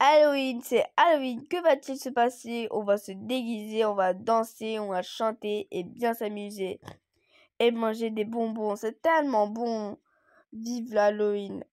Halloween, c'est Halloween. Que va-t-il se passer On va se déguiser, on va danser, on va chanter et bien s'amuser. Et manger des bonbons, c'est tellement bon. Vive l'Halloween.